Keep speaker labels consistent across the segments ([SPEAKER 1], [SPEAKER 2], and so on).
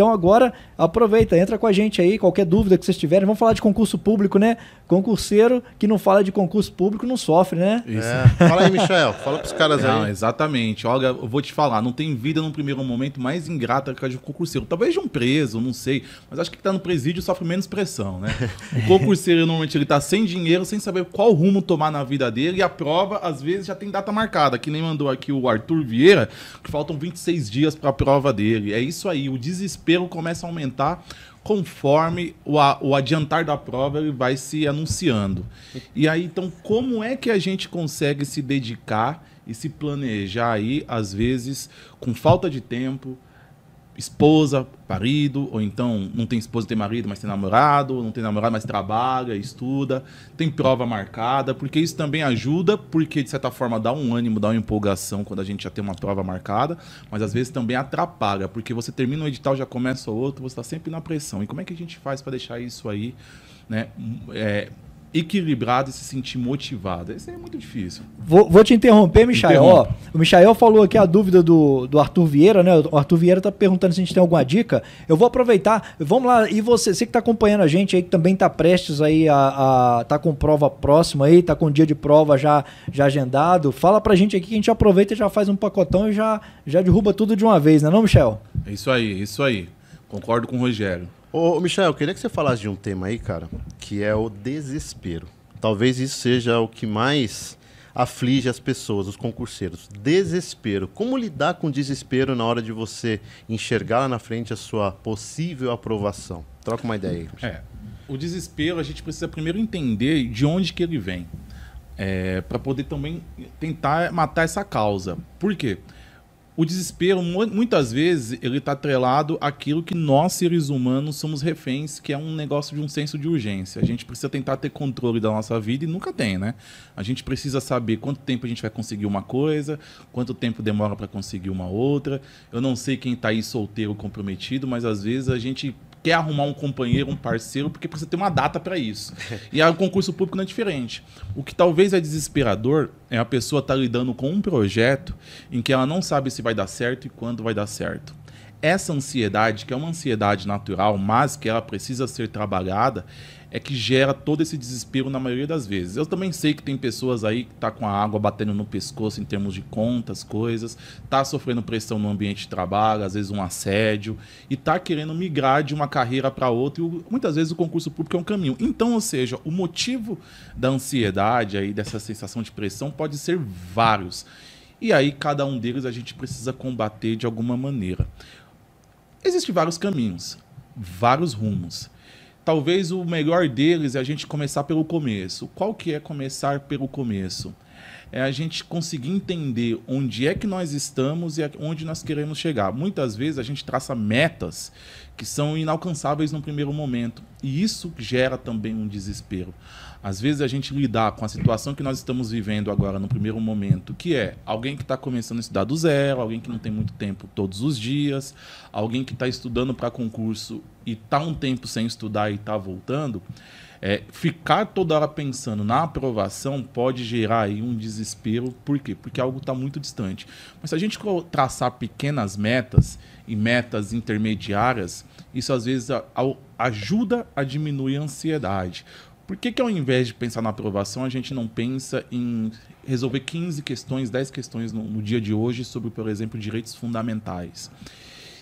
[SPEAKER 1] Então agora aproveita, entra com a gente aí, qualquer dúvida que vocês tiverem. Vamos falar de concurso público, né? Concurseiro que não fala de concurso público não sofre, né? Isso. É. Fala aí, Michel, fala pros caras não, aí. Exatamente. Olha, eu vou te falar, não tem vida num primeiro momento mais ingrata que a de um concurseiro. Talvez de um preso, não sei, mas acho que tá no presídio sofre menos pressão, né? O concurseiro normalmente ele tá sem dinheiro, sem saber qual rumo tomar na vida dele e a prova às vezes já tem data marcada, que nem mandou aqui o Arthur Vieira, que faltam 26 dias para a prova dele. É isso aí, o desespero desespero começa a aumentar conforme o, a, o adiantar da prova ele vai se anunciando. E aí, então, como é que a gente consegue se dedicar e se planejar aí, às vezes, com falta de tempo, esposa, marido, ou então não tem esposa, tem marido, mas tem namorado, não tem namorado, mas trabalha, estuda, tem prova marcada, porque isso também ajuda, porque de certa forma dá um ânimo, dá uma empolgação quando a gente já tem uma prova marcada, mas às vezes também atrapalha, porque você termina um edital, já começa outro, você está sempre na pressão. E como é que a gente faz para deixar isso aí, né? É, equilibrado e se sentir motivada. Isso é muito difícil. Vou, vou te interromper, Michael. Ó, o Michael falou aqui a dúvida do, do Arthur Vieira, né? O Arthur Vieira tá perguntando se a gente tem alguma dica. Eu vou aproveitar. Vamos lá. E você, você que tá acompanhando a gente aí, que também tá prestes aí a, a tá com prova próxima aí, tá com dia de prova já, já agendado, fala pra gente aqui que a gente aproveita e já faz um pacotão e já, já derruba tudo de uma vez, né não, Michel? É isso aí, é isso aí. Concordo com o Rogério. Ô, Michel, eu queria que você falasse de um tema aí, cara, que é o desespero. Talvez isso seja o que mais aflige as pessoas, os concurseiros. Desespero. Como lidar com desespero na hora de você enxergar lá na frente a sua possível aprovação? Troca uma ideia aí. É, o desespero a gente precisa primeiro entender de onde que ele vem. É, para poder também tentar matar essa causa. Por quê? Porque o desespero, muitas vezes, ele está atrelado àquilo que nós, seres humanos, somos reféns, que é um negócio de um senso de urgência. A gente precisa tentar ter controle da nossa vida e nunca tem, né? A gente precisa saber quanto tempo a gente vai conseguir uma coisa, quanto tempo demora para conseguir uma outra. Eu não sei quem está aí solteiro, comprometido, mas às vezes a gente quer arrumar um companheiro, um parceiro, porque precisa ter uma data para isso. E o concurso público não é diferente. O que talvez é desesperador é a pessoa estar tá lidando com um projeto em que ela não sabe se vai dar certo e quando vai dar certo essa ansiedade, que é uma ansiedade natural, mas que ela precisa ser trabalhada, é que gera todo esse desespero na maioria das vezes. Eu também sei que tem pessoas aí que tá com a água batendo no pescoço em termos de contas, coisas, tá sofrendo pressão no ambiente de trabalho, às vezes um assédio e tá querendo migrar de uma carreira para outra e muitas vezes o concurso público é um caminho. Então, ou seja, o motivo da ansiedade aí dessa sensação de pressão pode ser vários. E aí cada um deles a gente precisa combater de alguma maneira. Existem vários caminhos, vários rumos. Talvez o melhor deles é a gente começar pelo começo. Qual que é começar pelo começo? é a gente conseguir entender onde é que nós estamos e onde nós queremos chegar. Muitas vezes a gente traça metas que são inalcançáveis no primeiro momento e isso gera também um desespero. Às vezes a gente lidar com a situação que nós estamos vivendo agora no primeiro momento, que é alguém que está começando a estudar do zero, alguém que não tem muito tempo todos os dias, alguém que está estudando para concurso e está um tempo sem estudar e está voltando, é, ficar toda hora pensando na aprovação pode gerar aí um desespero desespero. Por quê? Porque algo está muito distante. Mas se a gente traçar pequenas metas e metas intermediárias, isso às vezes ajuda a diminuir a ansiedade. Por que, que ao invés de pensar na aprovação, a gente não pensa em resolver 15 questões, 10 questões no, no dia de hoje sobre, por exemplo, direitos fundamentais?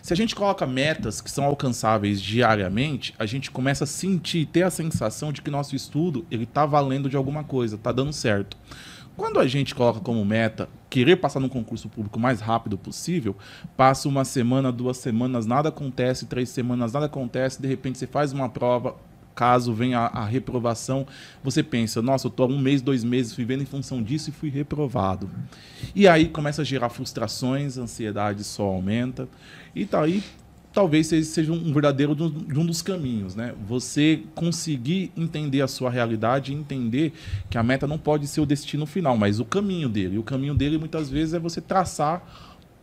[SPEAKER 1] Se a gente coloca metas que são alcançáveis diariamente, a gente começa a sentir, ter a sensação de que nosso estudo ele está valendo de alguma coisa, está dando certo. Quando a gente coloca como meta querer passar num concurso público o mais rápido possível, passa uma semana, duas semanas, nada acontece, três semanas, nada acontece, de repente você faz uma prova, caso venha a, reprovação, você pensa, nossa, eu estou há um mês, dois meses vivendo em função disso e fui reprovado. E aí começa a gerar frustrações, a ansiedade só aumenta. E tá aí talvez seja um verdadeiro de um dos caminhos, né? Você conseguir entender a sua realidade, entender que a meta não pode ser o destino final, mas o caminho dele. E o caminho dele muitas vezes é você traçar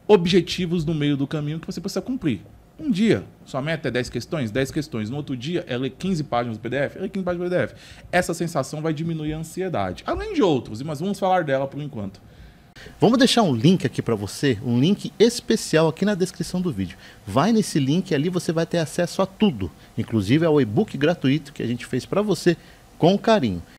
[SPEAKER 1] objetivos no meio do caminho que você precisa cumprir. Um dia, sua meta é 10 questões, 10 questões. No outro dia, ela é 15 páginas do PDF, ela 15 é páginas do PDF. Essa sensação vai diminuir a ansiedade. Além de outros, mas vamos falar dela por enquanto. Vamos deixar um link aqui para você, um link especial aqui na descrição do vídeo. Vai nesse link ali você vai ter acesso a tudo, inclusive ao e-book gratuito que a gente fez para você com carinho.